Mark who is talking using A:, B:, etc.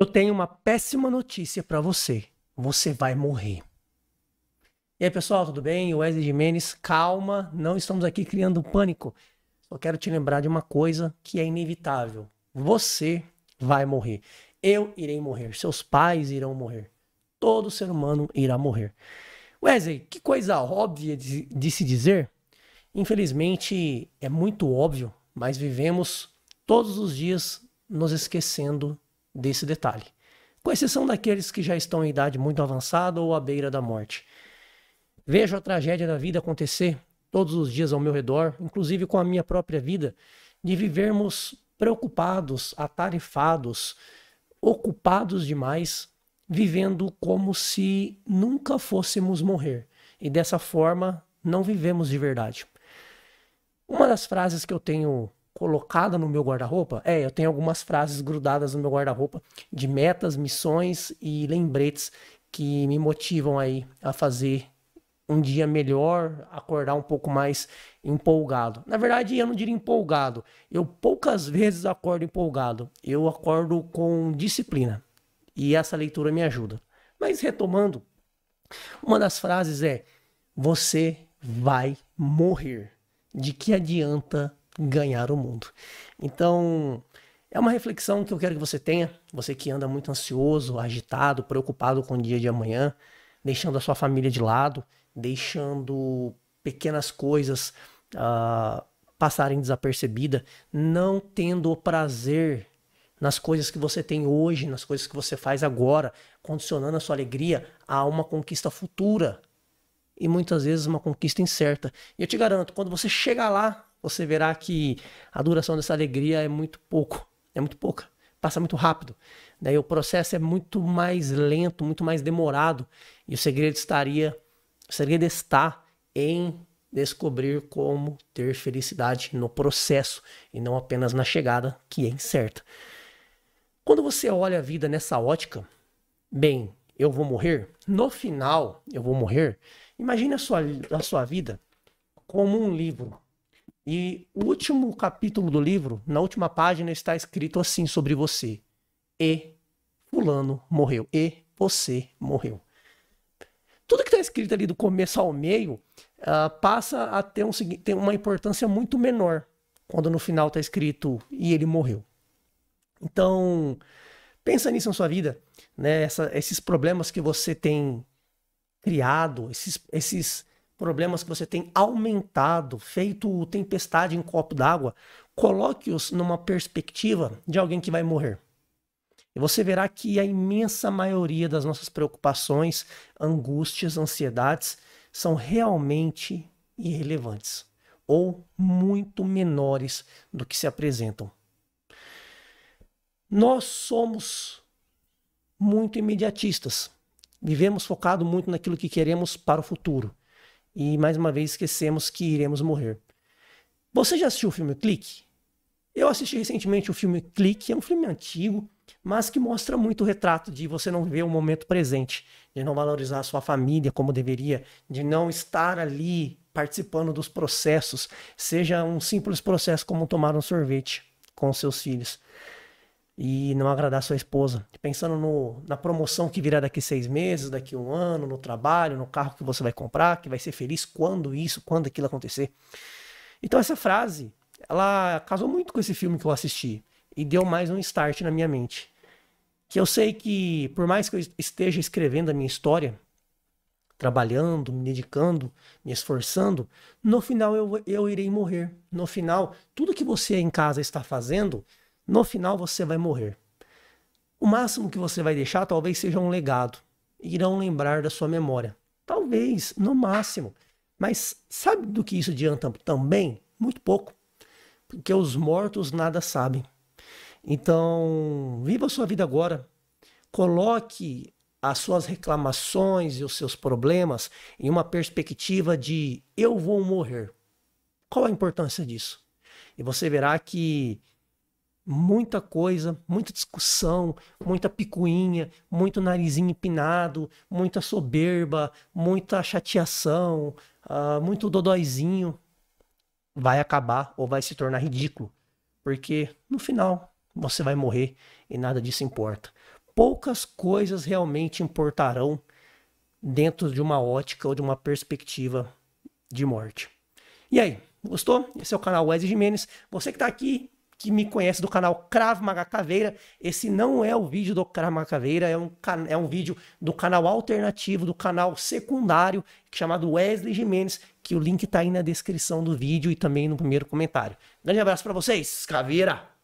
A: Eu tenho uma péssima notícia para você. Você vai morrer. E aí, pessoal, tudo bem? Wesley Jimenez, calma, não estamos aqui criando pânico. Só quero te lembrar de uma coisa que é inevitável. Você vai morrer. Eu irei morrer, seus pais irão morrer. Todo ser humano irá morrer. Wesley, que coisa óbvia de, de se dizer? Infelizmente, é muito óbvio, mas vivemos todos os dias nos esquecendo desse detalhe, com exceção daqueles que já estão em idade muito avançada ou à beira da morte. Vejo a tragédia da vida acontecer todos os dias ao meu redor, inclusive com a minha própria vida, de vivermos preocupados, atarefados, ocupados demais, vivendo como se nunca fôssemos morrer. E dessa forma, não vivemos de verdade. Uma das frases que eu tenho colocada no meu guarda-roupa? É, eu tenho algumas frases grudadas no meu guarda-roupa de metas, missões e lembretes que me motivam aí a fazer um dia melhor, acordar um pouco mais empolgado. Na verdade, eu não diria empolgado. Eu poucas vezes acordo empolgado. Eu acordo com disciplina. E essa leitura me ajuda. Mas retomando, uma das frases é: você vai morrer. De que adianta ganhar o mundo. Então, é uma reflexão que eu quero que você tenha, você que anda muito ansioso, agitado, preocupado com o dia de amanhã, deixando a sua família de lado, deixando pequenas coisas uh, passarem desapercebida, não tendo o prazer nas coisas que você tem hoje, nas coisas que você faz agora, condicionando a sua alegria a uma conquista futura e muitas vezes uma conquista incerta. E eu te garanto, quando você chegar lá, você verá que a duração dessa alegria é muito pouco, é muito pouca, passa muito rápido. Daí né? o processo é muito mais lento, muito mais demorado. E o segredo estaria, o segredo está em descobrir como ter felicidade no processo e não apenas na chegada, que é incerta. Quando você olha a vida nessa ótica, bem, eu vou morrer, no final eu vou morrer. Imagine a sua, a sua vida como um livro e o último capítulo do livro, na última página, está escrito assim sobre você: E Fulano morreu. E você morreu. Tudo que está escrito ali do começo ao meio uh, passa a ter, um, uma importância muito menor quando no final está escrito e ele morreu. Então, pensa nisso na sua vida, né? Essa, esses problemas que você tem criado, esses, esses problemas que você tem aumentado, feito tempestade em copo d'água, coloque-os numa perspectiva de alguém que vai morrer. E você verá que a imensa maioria das nossas preocupações, angústias, ansiedades são realmente irrelevantes ou muito menores do que se apresentam. Nós somos muito imediatistas. Vivemos focado muito naquilo que queremos para o futuro e mais uma vez esquecemos que iremos morrer. Você já assistiu o filme Clique? Eu assisti recentemente o filme Clique, é um filme antigo, mas que mostra muito o retrato de você não ver o momento presente, de não valorizar a sua família como deveria, de não estar ali participando dos processos, seja um simples processo como tomar um sorvete com seus filhos e não agradar sua esposa. Pensando no, na promoção que virá daqui seis meses, daqui um ano, no trabalho, no carro que você vai comprar, que vai ser feliz quando isso, quando aquilo acontecer. Então essa frase, ela casou muito com esse filme que eu assisti e deu mais um start na minha mente. Que eu sei que por mais que eu esteja escrevendo a minha história, trabalhando, me dedicando, me esforçando, no final eu, eu irei morrer. No final, tudo que você em casa está fazendo no final você vai morrer. O máximo que você vai deixar talvez seja um legado. Irão lembrar da sua memória. Talvez, no máximo. Mas sabe do que isso adianta também? Muito pouco. Porque os mortos nada sabem. Então, viva a sua vida agora. Coloque as suas reclamações e os seus problemas em uma perspectiva de eu vou morrer. Qual a importância disso? E você verá que muita coisa, muita discussão, muita picuinha, muito narizinho empinado, muita soberba, muita chateação, uh, muito dodóizinho, vai acabar ou vai se tornar ridículo. Porque no final você vai morrer e nada disso importa. Poucas coisas realmente importarão dentro de uma ótica ou de uma perspectiva de morte. E aí, gostou? Esse é o canal Wesley Jimenez. Você que está aqui que me conhece do canal Cravo Maga Caveira, esse não é o vídeo do Cravo Maga Caveira, é um, é um vídeo do canal alternativo, do canal secundário, chamado Wesley Jimenez, que o link tá aí na descrição do vídeo e também no primeiro comentário. Grande abraço para vocês, Caveira!